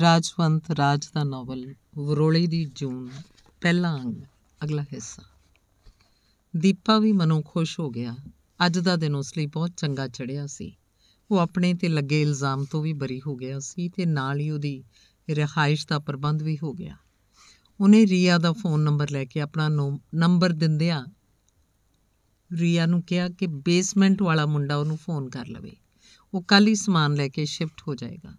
ਰਾਜਵੰਤ ਰਾਜ ਦਾ novel ਵਰੋਲੇ ਦੀ ਜੂਨ ਪਹਿਲਾ ਅੰਗ ਅਗਲਾ ਹਿੱਸਾ ਦੀਪਾ ਵੀ ਮਨੋਂ ਖੁਸ਼ ਹੋ ਗਿਆ ਅੱਜ ਦਾ ਦਿਨ ਉਸ ਲਈ ਬਹੁਤ ਚੰਗਾ ਚੜਿਆ ਸੀ ਉਹ ਆਪਣੇ ਤੇ ਲੱਗੇ ਇਲਜ਼ਾਮ ਤੋਂ ਵੀ ਬਰੀ ਹੋ ਗਿਆ ਸੀ ਤੇ ਨਾਲ ਹੀ ਉਹਦੀ ਰਿਹਾਇਸ਼ ਦਾ ਪ੍ਰਬੰਧ ਵੀ ਹੋ ਗਿਆ ਉਹਨੇ ਰੀਆ ਦਾ ਫੋਨ ਨੰਬਰ ਲੈ ਕੇ ਆਪਣਾ ਨੰਬਰ ਦਿੰਦਿਆਂ ਰੀਆ ਨੂੰ ਕਿਹਾ ਕਿ ਬੇਸਮੈਂਟ ਵਾਲਾ ਮੁੰਡਾ ਉਹਨੂੰ ਫੋਨ ਕਰ ਲਵੇ ਉਹ ਕੱਲ ਹੀ ਸਮਾਨ ਲੈ ਕੇ ਸ਼ਿਫਟ ਹੋ ਜਾਏਗਾ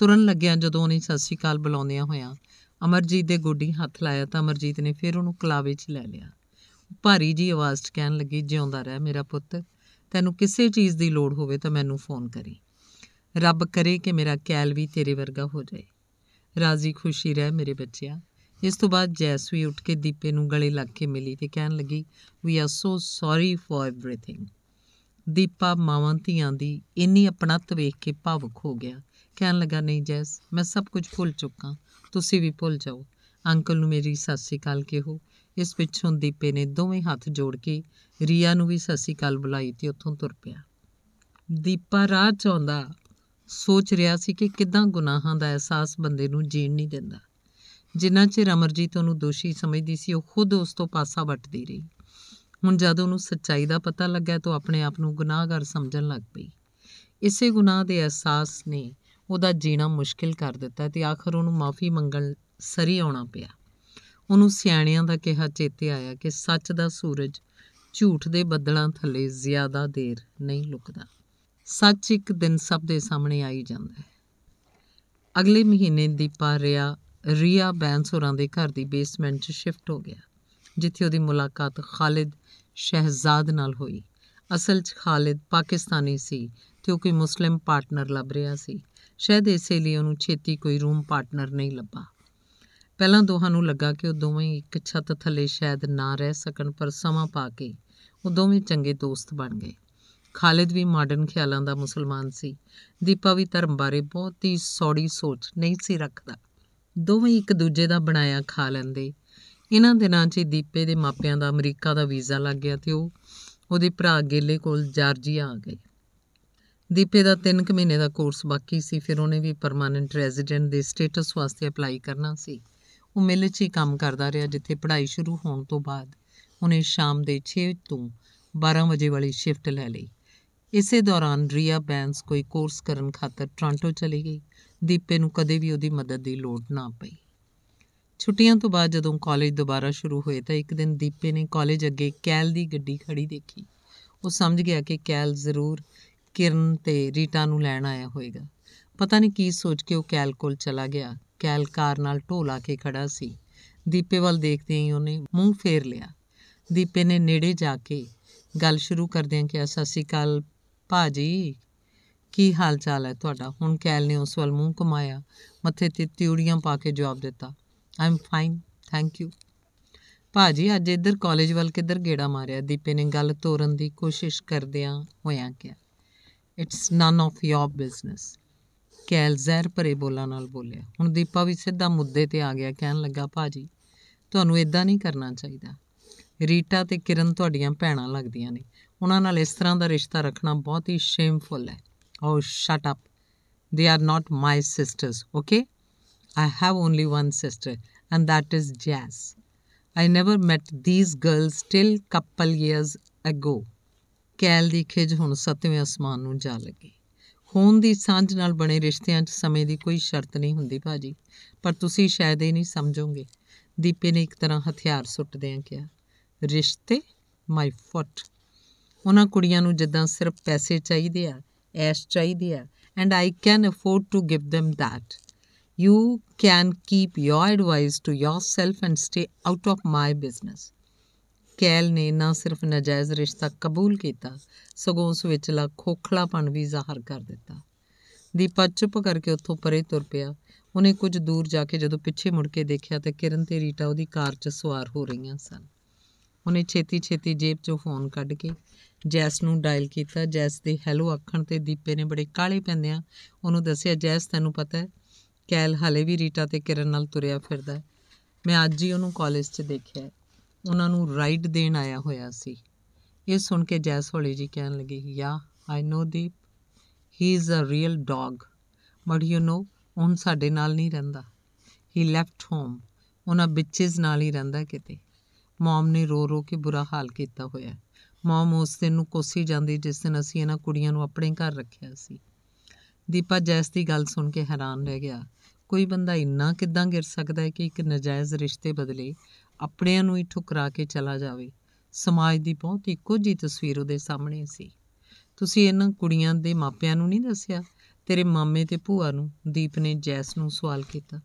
ਤੁਰਨ ਲੱਗਿਆ ਜਦੋਂ ਉਹਨੇ ਸਤਿ ਸ਼੍ਰੀ ਅਕਾਲ ਬੁਲਾਉਂਦਿਆਂ ਹੋਇਆਂ ਅਮਰਜੀਤ ਦੇ ਗੋਡੀ ਹੱਥ ਲਾਇਆ ਤਾਂ ਅਮਰਜੀਤ ਨੇ ਫਿਰ ਉਹਨੂੰ ਕਲਾਵੇ 'ਚ ਲੈ ਲਿਆ ਭਾਰੀ ਜੀ ਆਵਾਜ਼ 'ਚ ਕਹਿਣ ਲੱਗੀ ਜਿਉਂਦਾ ਰਹਿ ਮੇਰਾ ਪੁੱਤ ਤੈਨੂੰ ਕਿਸੇ ਚੀਜ਼ ਦੀ ਲੋੜ ਹੋਵੇ ਤਾਂ ਮੈਨੂੰ ਫੋਨ ਕਰੀ ਰੱਬ ਕਰੇ ਕਿ ਮੇਰਾ ਕੈਲ ਵੀ ਤੇਰੇ ਵਰਗਾ ਹੋ ਜਾਏ ਰਾਜ਼ੀ ਖੁਸ਼ੀ ਰਹਿ ਮੇਰੇ ਬੱਚਿਆ ਇਸ ਤੋਂ ਬਾਅਦ ਜੈਸ ਵੀ ਉੱਠ ਕੇ ਦੀਪੇ ਨੂੰ ਗਲੇ ਲੱਗ ਕੇ ਮਿਲੀ ਤੇ ਕਹਿਣ ਲੱਗੀ we are so sorry for everything Deepa ਮਾਵਾਂ ਧੀਆਂ ਦੀ ਇੰਨੀ ਆਪਣਾਤ ਵੇਖ ਕੇ ਭਾਵੁਕ ਹੋ ਗਿਆ ਕਹਿਣ ਲੱਗਾ ਨਹੀਂ ਜੈਸ ਮੈਂ ਸਭ ਕੁਝ ਭੁੱਲ ਚੁੱਕਾ ਤੁਸੀਂ ਵੀ ਭੁੱਲ ਜਾਓ ਅੰਕਲ ਨੂੰ ਮੇਰੀ ਸਤਿ ਕਾਲ ਕਿਹੋ ਇਸ ਪਿੱਛੋਂ ਦੀਪੇ ਨੇ ਦੋਵੇਂ ਹੱਥ ਜੋੜ ਕੇ ਰੀਆ ਨੂੰ ਵੀ ਸਤਿ ਕਾਲ ਬੁਲਾਈ ਤੇ ਉੱਥੋਂ ਤੁਰ ਪਿਆ ਦੀਪਾ ਰਾਹ ਚੋਂਦਾ ਸੋਚ ਰਿਹਾ ਸੀ ਕਿ ਕਿਦਾਂ ਗੁਨਾਹਾਂ ਦਾ ਅਹਿਸਾਸ ਬੰਦੇ ਨੂੰ ਜੀਣ ਨਹੀਂ ਦਿੰਦਾ ਜਿੰਨਾ ਚਿਰ ਅਮਰਜੀਤ ਉਹਨੂੰ ਦੋਸ਼ੀ ਸਮਝਦੀ ਸੀ ਉਹ ਖੁਦ ਉਸ ਤੋਂ ਪਾਸਾ ਵੱਟਦੀ ਰਹੀ ਹੁਣ ਜਦੋਂ ਉਹਨੂੰ ਸੱਚਾਈ ਦਾ ਪਤਾ ਲੱਗਾ ਤਾਂ ਆਪਣੇ ਆਪ ਨੂੰ ਗੁਨਾਹਗਰ ਸਮਝਣ ਲੱਗ ਪਈ ਇਸੇ ਗੁਨਾਹ ਦੇ ਅਹਿਸਾਸ ਨੇ ਉਹਦਾ ਜੀਣਾ ਮੁਸ਼ਕਿਲ ਕਰ ਦਿੱਤਾ ਤੇ ਆਖਰ ਉਹਨੂੰ ਮਾਫੀ ਮੰਗਣ ਸਰੀ ਆਉਣਾ ਪਿਆ ਉਹਨੂੰ ਸਿਆਣਿਆਂ ਦਾ ਕਿਹਾ ਚੇਤੇ ਆਇਆ ਕਿ ਸੱਚ ਦਾ ਸੂਰਜ ਝੂਠ ਦੇ ਬੱਦਲਾਂ ਥੱਲੇ ਜ਼ਿਆਦਾ ਦੇਰ ਨਹੀਂ ਲੁਕਦਾ ਸੱਚ ਇੱਕ ਦਿਨ ਸਭ ਦੇ ਸਾਹਮਣੇ ਆਈ ਜਾਂਦਾ ਹੈ ਅਗਲੇ ਮਹੀਨੇ ਦੀਪਾ ਰਿਆ ਰੀਆ ਬੈਂਸੋਰਾਂ ਦੇ ਘਰ ਦੀ ਬੇਸਮੈਂਟ 'ਚ ਸ਼ਿਫਟ ਹੋ ਗਿਆ ਜਿੱਥੇ ਉਹਦੀ ਮੁਲਾਕਾਤ ਖਾਲਿਦ ਸ਼ਹਿਜ਼ਾਦ ਨਾਲ ਹੋਈ ਅਸਲ 'ਚ ਖਾਲਿਦ ਪਾਕਿਸਤਾਨੀ ਸੀ ਤੇ ਉਹ ਕੋਈ ਮੁਸਲਮ ਪਾਰਟਨਰ ਲੱਭ ਰਿਹਾ ਸੀ ਸ਼ਾਇਦ ਇਸੇ ਲਈ ਉਹਨੂੰ ਛੇਤੀ ਕੋਈ ਰੂਮ ਪਾਰਟਨਰ ਨਹੀਂ ਲੱਭਾ ਪਹਿਲਾਂ ਦੋਹਾਂ ਨੂੰ ਲੱਗਾ ਕਿ ਉਹ ਦੋਵੇਂ ਇੱਕ ਛੱਤ ਥੱਲੇ ਸ਼ਾਇਦ ਨਾ ਰਹਿ ਸਕਣ ਪਰ ਸਮਾਂ ਪਾ ਕੇ ਉਹ ਦੋਵੇਂ ਚੰਗੇ ਦੋਸਤ ਬਣ ਗਏ ਖਾਲਿਦ ਵੀ ਮਾਡਰਨ ਖਿਆਲਾਂ ਦਾ ਮੁਸਲਮਾਨ ਸੀ ਦੀਪਾ ਵੀ ਧਰਮ ਬਾਰੇ ਬਹੁਤ ਹੀ ਸੌੜੀ ਸੋਚ ਨਹੀਂ ਸੀ ਰੱਖਦਾ ਦੋਵੇਂ ਇੱਕ ਦੂਜੇ ਦਾ ਬਣਾਇਆ ਖਾ ਲੈਂਦੇ ਇਹਨਾਂ ਦਿਨਾਂ 'ਚ ਦੀਪੇ ਦੇ ਮਾਪਿਆਂ ਦਾ ਅਮਰੀਕਾ ਦਾ ਵੀਜ਼ਾ ਲੱਗ ਗਿਆ ਤੇ ਉਹ ਉਹਦੇ ਭਰਾ ਗੇਲੇ ਕੋਲ ਜਾਰਜੀਆ ਆ ਗਏ ਦੀਪੇ ਦਾ 3 ਕੁ ਮਹੀਨੇ ਦਾ ਕੋਰਸ ਬਾਕੀ ਸੀ ਫਿਰ ਉਹਨੇ ਵੀ ਪਰਮਾਨੈਂਟ ਰੈਜ਼ੀਡੈਂਟ ਦੇ ਸਟੇਟਸ ਵਾਸਤੇ ਅਪਲਾਈ ਕਰਨਾ ਸੀ ਉਹ ਮਿਲ 'ਚ ਹੀ ਕੰਮ ਕਰਦਾ ਰਿਹਾ ਜਿੱਥੇ ਪੜ੍ਹਾਈ ਸ਼ੁਰੂ ਹੋਣ ਤੋਂ ਬਾਅਦ ਉਹਨੇ ਸ਼ਾਮ ਦੇ 6 ਤੋਂ 12 ਵਜੇ ਵਾਲੀ ਸ਼ਿਫਟ ਲੈ ਲਈ ਇਸੇ ਦੌਰਾਨ ਰੀਆ ਬੈਂਸ ਕੋਈ ਕੋਰਸ ਕਰਨ ਖਾਤਰ ਟ੍ਰਾਂਟੋ ਚਲੀ ਗਈ ਦੀਪੇ ਨੂੰ ਕਦੇ ਵੀ ਉਹਦੀ ਮਦਦ ਦੀ ਲੋੜ ਨਾ ਪਈ ਛੁੱਟੀਆਂ ਤੋਂ ਬਾਅਦ ਜਦੋਂ ਕਾਲਜ ਦੁਬਾਰਾ ਸ਼ੁਰੂ ਹੋਏ ਤਾਂ ਇੱਕ ਦਿਨ ਦੀਪੇ ਨੇ ਕਾਲਜ ਅੱਗੇ ਕੈਲ ਦੀ ਗੱਡੀ ਖੜੀ ਦੇਖੀ ਉਹ ਸਮਝ ਗਿਆ ਕਿ ਕੈਲ ਜ਼ਰੂਰ ਕਿਰਨ ਤੇ ਰੀਟਾ ਨੂੰ ਲੈਣ ਆਇਆ ਹੋਵੇਗਾ ਪਤਾ ਨਹੀਂ ਕੀ ਸੋਚ ਕੇ ਉਹ ਕੈਲ ਕੋਲ ਚਲਾ ਗਿਆ ਕੈਲ ਕਾਰ ਨਾਲ ਢੋਲਾ ਕੇ ਖੜਾ ਸੀ ਦੀਪੇ ਵੱਲ ਦੇਖਦੇ ਹੀ ਉਹਨੇ ਮੂੰਹ ਫੇਰ ਲਿਆ ਦੀਪੇ ਨੇ ਨੇੜੇ ਜਾ ਕੇ ਗੱਲ ਸ਼ੁਰੂ ਕਰਦਿਆਂ ਕਿ ਸਤਿ ਸ਼੍ਰੀ ਕਾਲ ਭਾਜੀ ਕੀ ਹਾਲ ਚਾਲ ਹੈ ਤੁਹਾਡਾ ਹੁਣ ਕੈਲ ਨੇ ਉਸ ਵੱਲ ਮੂੰਹ ਕਮਾਇਆ ਮੱਥੇ ਤੇ ਤਿਉੜੀਆਂ ਪਾ ਕੇ ਜਵਾਬ ਦਿੱਤਾ ਆਮ ਫਾਈਨ ਥੈਂਕ ਯੂ ਭਾਜੀ ਅੱਜ ਇੱਧਰ ਕਾਲਜ ਵੱਲ ਕਿੱਧਰ ਗੇੜਾ ਮਾਰਿਆ ਦੀਪੇ ਨੇ ਗੱਲ ਤੋਰਨ ਦੀ ਕੋਸ਼ਿਸ਼ ਕਰਦਿਆਂ ਹੋਇਆਂ ਕਿਹਾ it's none of your business ਕੈਲ ਜ਼ਹਿਰ ਭਰੇ ਬੋਲਾਂ ਨਾਲ ਬੋਲਿਆ ਹੁਣ ਦੀਪਾ ਵੀ ਸਿੱਧਾ ਮੁੱਦੇ ਤੇ ਆ ਗਿਆ ਕਹਿਣ ਲੱਗਾ ਭਾਜੀ ਤੁਹਾਨੂੰ ਇਦਾਂ ਨਹੀਂ ਕਰਨਾ ਚਾਹੀਦਾ ਰੀਟਾ ਤੇ ਕਿਰਨ ਤੁਹਾਡੀਆਂ ਭੈਣਾਂ ਲੱਗਦੀਆਂ ਨੇ ਉਹਨਾਂ ਨਾਲ ਇਸ ਤਰ੍ਹਾਂ ਦਾ ਰਿਸ਼ਤਾ ਰੱਖਣਾ ਬਹੁਤ ਹੀ ਸ਼ੇਮਫੁਲ ਹੈ oh shut up they are not my sisters okay I have only one sister and that is Jass I never met these girls till couple years ago ਕੈਲ ਦੀ ਖਿਜ ਹੁਣ ਸਤਵੇਂ ਅਸਮਾਨ ਨੂੰ ਜਾ ਲੱਗੀ ਖੂਨ ਦੀ ਸਾਂਝ ਨਾਲ ਬਣੇ ਰਿਸ਼ਤਿਆਂ 'ਚ ਸਮੇਂ ਦੀ ਕੋਈ ਸ਼ਰਤ ਨਹੀਂ ਹੁੰਦੀ ਭਾਜੀ ਪਰ ਤੁਸੀਂ ਸ਼ਾਇਦ ਇਹ ਨਹੀਂ ਸਮਝੋਗੇ ਦੀਪੇ ਨੇ ਇੱਕ ਤਰ੍ਹਾਂ ਹਥਿਆਰ ਸੁੱਟਦਿਆਂ ਕਿਹਾ ਰਿਸ਼ਤੇ ਮਾਈ ਫੁੱਟ ਉਹਨਾਂ ਕੁੜੀਆਂ ਨੂੰ ਜਿੱਦਾਂ ਸਿਰਫ ਪੈਸੇ ਚਾਹੀਦੇ ਆ ਐਸ਼ ਚਾਹੀਦੇ ਆ and I can afford to give them that you can keep your advice to yourself and stay out of my business ਕੈਲ ਨੇ ਨਾ ਸਿਰਫ ਨਜਾਇਜ਼ ਰਿਸ਼ਤਾ ਕਬੂਲ ਕੀਤਾ ਸਗੋਂ ਉਸ ਵਿੱਚਲਾ ਖੋਖਲਾਪਣ ਵੀ ਜ਼ਾਹਰ ਕਰ ਦਿੱਤਾ ਦੀਪਾ ਚੁੱਪ ਕਰਕੇ ਉੱਥੋਂ ਪਰੇ ਤੁਰ ਪਿਆ ਉਹਨੇ ਕੁਝ ਦੂਰ ਜਾ ਕੇ ਜਦੋਂ ਪਿੱਛੇ ਮੁੜ ਕੇ ਦੇਖਿਆ ਤਾਂ ਕਿਰਨ ਤੇ ਰੀਟਾ ਉਹਦੀ ਕਾਰ 'ਚ ਸਵਾਰ ਹੋ ਰਹੀਆਂ ਸਨ ਉਹਨੇ ਛੇਤੀ-ਛੇਤੀ ਜੇਬ 'ਚੋਂ ਫੋਨ ਕੱਢ ਕੇ ਜੈਸ ਨੂੰ ਡਾਇਲ ਕੀਤਾ ਜੈਸ ਦੇ ਹੈਲੋ ਆਖਣ ਤੇ ਦੀਪੇ ਨੇ ਬੜੇ ਕਾਲੇ ਪੈਂਦਿਆਂ ਉਹਨੂੰ ਦੱਸਿਆ ਜੈਸ ਤੈਨੂੰ ਪਤਾ ਹੈ ਕੈਲ ਹਲੇ ਵੀ ਰੀਟਾ ਤੇ ਕਿਰਨ ਨਾਲ ਤੁਰਿਆ ਫਿਰਦਾ ਮੈਂ ਅੱਜ ਹੀ ਉਹਨੂੰ ਕਾਲਜ 'ਚ ਦੇਖਿਆ ਉਹਨਾਂ ਨੂੰ ਰਾਈਡ ਦੇਣ ਆਇਆ ਹੋਇਆ ਸੀ ਇਹ ਸੁਣ ਕੇ ਜੈਸ ਹੌਲੀ ਜੀ ਕਹਿਣ ਲੱਗੀ yeah I know Deep he is a real dog but you know ਉਹ ਸਾਡੇ ਨਾਲ ਨਹੀਂ ਰਹਿੰਦਾ ਹੀ ਲੈਫਟ ਹੋਮ ਉਹਨਾਂ ਬਿਚਸ ਨਾਲ ਹੀ ਰਹਿੰਦਾ ਕਿਤੇ ਮਮ ਨੇ ਰੋ ਰੋ ਕੇ ਬੁਰਾ ਹਾਲ ਕੀਤਾ ਹੋਇਆ ਮਮ ਉਸ ਦਿਨ ਨੂੰ ਕੋਸੀ ਜਾਂਦੀ ਜਿਸ ਦਿਨ ਅਸੀਂ ਇਹਨਾਂ ਕੁੜੀਆਂ ਨੂੰ ਆਪਣੇ ਘਰ ਰੱਖਿਆ ਸੀ ਦੀਪਾ ਜੈਸ ਦੀ ਗੱਲ ਸੁਣ ਕੇ ਹੈਰਾਨ ਰਹਿ ਗਿਆ ਕੋਈ ਬੰਦਾ ਇੰਨਾ ਕਿਦਾਂ ਗਿਰ ਸਕਦਾ ਹੈ ਕਿ ਇੱਕ ਨਜਾਇਜ਼ ਰਿਸ਼ਤੇ ਬਦਲੇ ਆਪਣਿਆਂ ਨੂੰ ਹੀ ਠੁਕਰਾ ਕੇ ਚਲਾ ਜਾਵੇ ਸਮਾਜ ਦੀ ਬਹੁਤ ਹੀ ਕੋਝੀ ਤਸਵੀਰ ਉਹਦੇ ਸਾਹਮਣੇ ਸੀ ਤੁਸੀਂ ਇਹਨਾਂ ਕੁੜੀਆਂ ਦੇ ਮਾਪਿਆਂ ਨੂੰ ਨਹੀਂ ਦੱਸਿਆ ਤੇਰੇ ਮਾਮੇ ਤੇ ਭੂਆ ਨੂੰ ਦੀਪ ਨੇ ਜੈਸ ਨੂੰ ਸਵਾਲ ਕੀਤਾ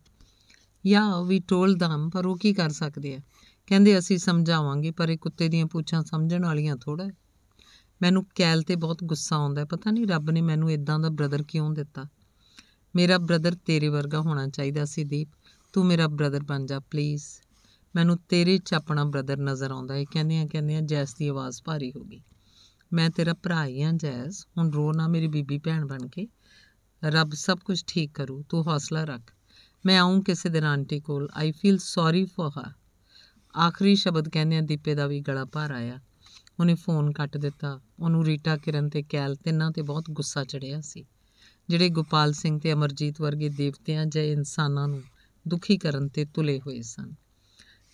ਯਾ ਵੀ ਟੋਲ ਦਮ ਪਰ ਉਹ ਕੀ ਕਰ ਸਕਦੇ ਆ ਕਹਿੰਦੇ ਅਸੀਂ ਸਮਝਾਵਾਂਗੇ ਪਰ ਇਹ ਕੁੱਤੇ ਦੀਆਂ ਪੂਛਾਂ ਸਮਝਣ ਵਾਲੀਆਂ ਥੋੜਾ ਮੈਨੂੰ ਕੈਲ ਤੇ ਬਹੁਤ ਗੁੱਸਾ ਆਉਂਦਾ ਹੈ ਪਤਾ ਨਹੀਂ ਰੱਬ ਨੇ ਮੈਨੂੰ ਇਦਾਂ ਦਾ ਬ੍ਰਦਰ ਕਿਉਂ ਦਿੱਤਾ ਮੇਰਾ ਬ੍ਰਦਰ ਤੇਰੇ ਵਰਗਾ ਹੋਣਾ ਚਾਹੀਦਾ ਸੀ ਦੀਪ ਤੂੰ ਮੇਰਾ ਬ੍ਰਦਰ ਬਣ ਜਾ ਪਲੀਜ਼ ਮੈਨੂੰ ਤੇਰੇ 'ਚ ਆਪਣਾ ਬ੍ਰਦਰ ਨਜ਼ਰ ਆਉਂਦਾ ਹੈ ਕਹਿੰਦੇ ਆ ਜੈਸ ਦੀ ਆਵਾਜ਼ ਭਾਰੀ ਹੋ ਗਈ ਮੈਂ ਤੇਰਾ ਭਰਾ ਹੀ ਆ ਜੈਸ ਹੁਣ ਰੋ ਨਾ ਮੇਰੀ ਬੀਬੀ ਭੈਣ ਬਣ ਕੇ ਰੱਬ ਸਭ ਕੁਝ ਠੀਕ ਕਰੂ ਤੂੰ ਹੌਸਲਾ ਰੱਖ ਮੈਂ ਆਉਂ ਕਿਸੇ ਦਿਨ ਆਂਟੀ ਕੋਲ I feel sorry for her ਆਖਰੀ ਸ਼ਬਦ ਕਹਿੰਦੇ ਆ ਦੀਪੇ ਦਾ ਵੀ ਗਲਾ ਭਾਰ ਆਇਆ ਉਹਨੇ ਫੋਨ ਕੱਟ ਦਿੱਤਾ ਉਹਨੂੰ ਰੀਟਾ ਕਿਰਨ ਤੇ ਕੈਲ ਤਿੰਨਾਂ ਤੇ ਬਹੁਤ ਗੁੱਸਾ ਚੜਿਆ ਸੀ ਜਿਹੜੇ ਗੋਪਾਲ ਸਿੰਘ ਤੇ ਅਮਰਜੀਤ ਵਰਗੇ ਦੇਵਤਿਆਂ ਜਾਂ ਇਨਸਾਨਾਂ ਨੂੰ ਦੁਖੀ ਕਰਨ ਤੇ ਤੁਲੇ ਹੋਏ ਸਨ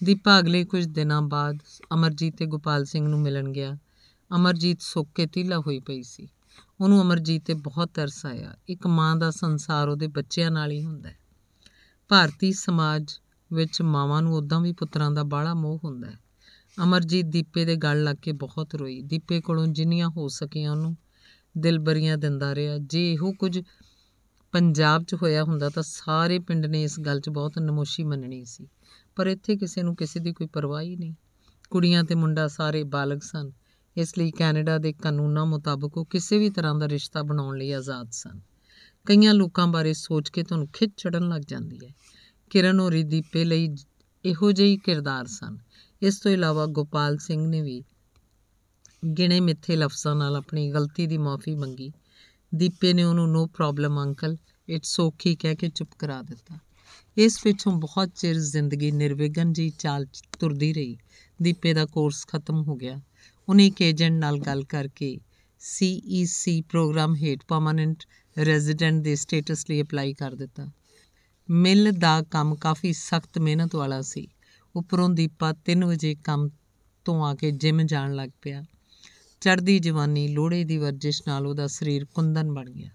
ਦੀਪਾ ਅਗਲੇ ਕੁਝ ਦਿਨਾਂ ਬਾਅਦ ਅਮਰਜੀਤ ਤੇ ਗੋਪਾਲ ਸਿੰਘ ਨੂੰ ਮਿਲਣ ਗਿਆ ਅਮਰਜੀਤ ਸੋਕੇ ਤੀਲਾ ਹੋਈ ਪਈ ਸੀ ਉਹਨੂੰ ਅਮਰਜੀਤ ਤੇ ਬਹੁਤ ਤਰਸ ਆਇਆ ਇੱਕ ਮਾਂ ਦਾ ਸੰਸਾਰ ਉਹਦੇ ਬੱਚਿਆਂ ਨਾਲ ਹੀ ਹੁੰਦਾ ਹੈ ਭਾਰਤੀ ਸਮਾਜ ਵਿੱਚ ਮਾਵਾਂ ਨੂੰ ਉਦਾਂ ਵੀ ਪੁੱਤਰਾਂ ਦਾ ਬਾਹਲਾ ਮੋਹ ਹੁੰਦਾ ਹੈ ਅਮਰਜੀਤ ਦੀਪੇ ਦੇ ਗੱਲ ਲੱਗ ਕੇ ਬਹੁਤ ਰੋਈ ਦੀਪੇ ਕੋਲੋਂ ਜਿੰਨੀਆਂ ਹੋ ਸਕੀਆਂ ਉਹਨੂੰ ਦਿਲਬਰੀਆਂ ਦਿੰਦਾ ਰਿਹਾ ਜੇ ਇਹੋ ਕੁਝ ਪੰਜਾਬ 'ਚ ਹੋਇਆ ਹੁੰਦਾ ਤਾਂ ਸਾਰੇ ਪਿੰਡ ਨੇ ਇਸ ਗੱਲ 'ਚ ਬਹੁਤ ਨਮੋਸ਼ੀ ਮੰਨਣੀ ਸੀ ਪਰ ਇੱਥੇ ਕਿਸੇ ਨੂੰ ਕਿਸੇ ਦੀ ਕੋਈ ਪਰਵਾਹ ਹੀ ਨਹੀਂ ਕੁੜੀਆਂ ਤੇ ਮੁੰਡਾ ਸਾਰੇ ਬਾਲਗ ਸਨ ਇਸ ਲਈ ਕੈਨੇਡਾ ਦੇ ਕਾਨੂੰਨਾਂ ਮੁਤਾਬਕ ਉਹ ਕਿਸੇ ਵੀ ਤਰ੍ਹਾਂ ਦਾ ਰਿਸ਼ਤਾ ਬਣਾਉਣ ਲਈ ਆਜ਼ਾਦ ਸਨ ਕਈਆਂ ਲੋਕਾਂ ਬਾਰੇ ਸੋਚ ਕੇ ਤੁਹਾਨੂੰ ਖਿੱਚ ਚੜਨ ਲੱਗ ਜਾਂਦੀ ਹੈ ਕਿਰਨ ਔਰ ਦੀਪੇ ਲਈ ਇਹੋ ਜਿਹੇ ਕਿਰਦਾਰ ਸਨ ਇਸ ਤੋਂ ਇਲਾਵਾ ਗੋਪਾਲ ਸਿੰਘ ਨੇ ਵੀ ਗਿਣੇ ਮਿੱਥੇ ਲਫ਼ਜ਼ਾਂ ਨਾਲ ਆਪਣੀ ਗਲਤੀ ਦੀ ਮਾਫੀ ਮੰਗੀ ਦੀਪੇ ਨੇ ਉਹਨੂੰ no problem uncle it's okay ਕਹਿ ਕੇ ਚੁੱਪ ਕਰਾ ਦਿੱਤਾ ਇਸ ਪਿੱਛੋਂ ਬਹੁਤ ਚਿਰ ਜ਼ਿੰਦਗੀ ਨਿਰਵਿਘਨ ਜੀ ਚਾਲ ਤੁਰਦੀ ਰਹੀ ਦੀਪੇ ਦਾ ਕੋਰਸ ਖਤਮ ਹੋ ਗਿਆ ਉਹਨੇ ਇੱਕ ਏਜੰਟ ਨਾਲ ਗੱਲ ਕਰਕੇ CEC ਪ੍ਰੋਗਰਾਮ ਹੇਟ ਪਰਮਨੈਂਟ ਰੈਜ਼ੀਡੈਂਟ ਦੇ ਸਟੇਟਸ ਲਈ ਅਪਲਾਈ ਕਰ ਦਿੱਤਾ ਮਿਲ ਦਾ ਕੰਮ ਕਾਫੀ ਸਖਤ ਮਿਹਨਤ ਵਾਲਾ ਸੀ ਉਪਰੋਂ ਦੀਪਾ 3 ਵਜੇ ਕੰਮ ਤੋਂ ਆ ਕੇ ਜਿਮ ਜਾਣ ਲੱਗ ਪਿਆ ਚੜ੍ਹਦੀ ਜਵਾਨੀ ਲੋੜੇ ਦੀ ਵਰਜਿਸ਼ ਨਾਲ ਉਹਦਾ ਸਰੀਰ ਕੁੰਦਨ ਬਣ ਗਿਆ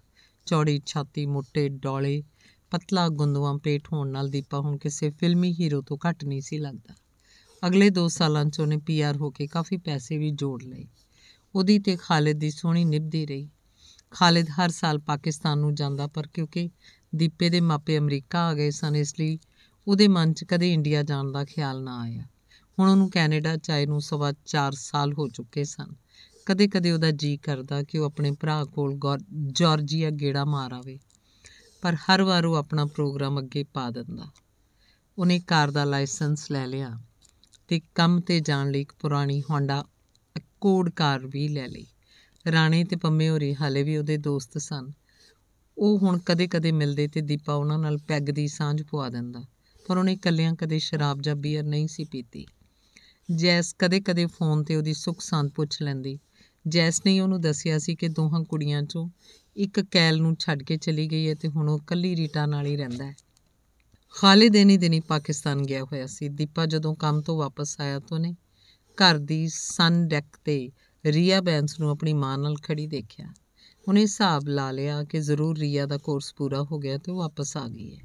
ਚੌੜੀ ਛਾਤੀ ਮੋٹے ਡੋਲੇ ਪਤਲਾ ਗੁੰਦਵਾ ਪੇਟ ਹੋਣ ਨਾਲ ਦੀਪਾ ਹੁਣ ਕਿਸੇ ਫਿਲਮੀ ਹੀਰੋ ਤੋਂ ਘੱਟ ਨਹੀਂ ਸੀ ਲੱਗਦਾ ਅਗਲੇ 2 ਸਾਲਾਂ 'ਚ ਉਹਨੇ ਪੀਆਰ ਹੋ ਕੇ ਕਾਫੀ ਪੈਸੇ ਵੀ ਜੋੜ ਲਏ ਉਹਦੀ ਤੇ ਖਾਲਿਦ ਦੀ ਸੋਹਣੀ ਨਿਭਦੀ ਰਹੀ ਖਾਲਿਦ ਹਰ ਸਾਲ ਪਾਕਿਸਤਾਨ ਨੂੰ ਜਾਂਦਾ ਪਰ ਕਿਉਂਕਿ ਦੀਪੇ ਦੇ ਮਾਪੇ ਅਮਰੀਕਾ ਆ ਗਏ ਸਨ ਇਸ ਲਈ ਉਹਦੇ ਮਨ 'ਚ ਕਦੇ ਇੰਡੀਆ ਜਾਣ ਦਾ ਖਿਆਲ ਨਾ ਆਇਆ ਹੁਣ ਉਹਨੂੰ ਕੈਨੇਡਾ ਚਾਏ ਨੂੰ ਸਵਾ 4 ਸਾਲ ਹੋ ਚੁੱਕੇ ਸਨ ਕਦੇ-ਕਦੇ ਉਹਦਾ ਜੀ ਕਰਦਾ ਕਿ ਉਹ ਆਪਣੇ ਭਰਾ ਕੋਲ ਜਾਰਜੀਆ ਗੇੜਾ ਮਾਰ ਆਵੇ ਪਰ ਹਰ ਵਾਰ ਉਹ ਆਪਣਾ ਪ੍ਰੋਗਰਾਮ ਅੱਗੇ ਪਾ ਦਿੰਦਾ ਉਹਨੇ ਕਾਰ ਦਾ ਲਾਇਸੈਂਸ ਲੈ ਲਿਆ ਤੇ ਕੰਮ ਤੇ ਜਾਣ ਲਈ ਇੱਕ ਪੁਰਾਣੀ ਹੋਂਡਾ ਕੋਡ ਕਾਰ ਵੀ ਲੈ ਲਈ ਰਾਣੇ ਤੇ ਪੰਮੇ ਹੋਰੀ ਹਾਲੇ ਵੀ ਉਹਦੇ ਦੋਸਤ ਸਨ ਉਹ ਹੁਣ ਕਦੇ-ਕਦੇ ਮਿਲਦੇ ਤੇ ਦੀਪਾ ਉਹਨਾਂ ਨਾਲ ਪੈਗ ਦੀ ਸਾਂਝ ਪਵਾ ਦਿੰਦਾ ਪਰ ਉਹਨੇ ਇਕੱਲਿਆਂ ਕਦੇ ਸ਼ਰਾਬ ਜਾਂ ਬੀਅਰ ਨਹੀਂ ਸੀ ਪੀਤੀ ਜੈਸ ਕਦੇ-ਕਦੇ ਫੋਨ ਤੇ ਉਹਦੀ ਸੁੱਖ ਸਾਂਤ ਪੁੱਛ ਲੈਂਦੀ ਜੈਸ ਨੇ ਉਹਨੂੰ ਦੱਸਿਆ ਸੀ ਕਿ ਦੋਹਾਂ ਕੁੜੀਆਂ 'ਚੋਂ ਇੱਕ ਕੈਲ ਨੂੰ ਛੱਡ ਕੇ ਚਲੀ ਗਈ ਹੈ ਤੇ ਹੁਣ ਉਹ ਕੱਲੀ ਰੀਟਾ ਨਾਲ ਹੀ ਰਹਿੰਦਾ ਹੈ ਖਾਲਿਦ ਇਹਨੀ ਦਿਨੀ ਪਾਕਿਸਤਾਨ ਗਿਆ ਹੋਇਆ ਸੀ ਦੀਪਾ ਜਦੋਂ ਕੰਮ ਤੋਂ ਵਾਪਸ ਆਇਆ ਤਾਂ ਨੇ ਘਰ ਦੀ ਸਨ ਡੈਕ ਤੇ ਰੀਆ ਬੈਂਸ ਨੂੰ ਆਪਣੀ ਮਾਂ ਨਾਲ ਖੜੀ ਦੇਖਿਆ ਉਹਨੇ ਹਿਸਾਬ ਲਾ ਲਿਆ ਕਿ ਜ਼ਰੂਰ ਰੀਆ ਦਾ ਕੋਰਸ ਪੂਰਾ ਹੋ ਗਿਆ ਤੇ ਉਹ ਵਾਪਸ ਆ ਗਈ ਹੈ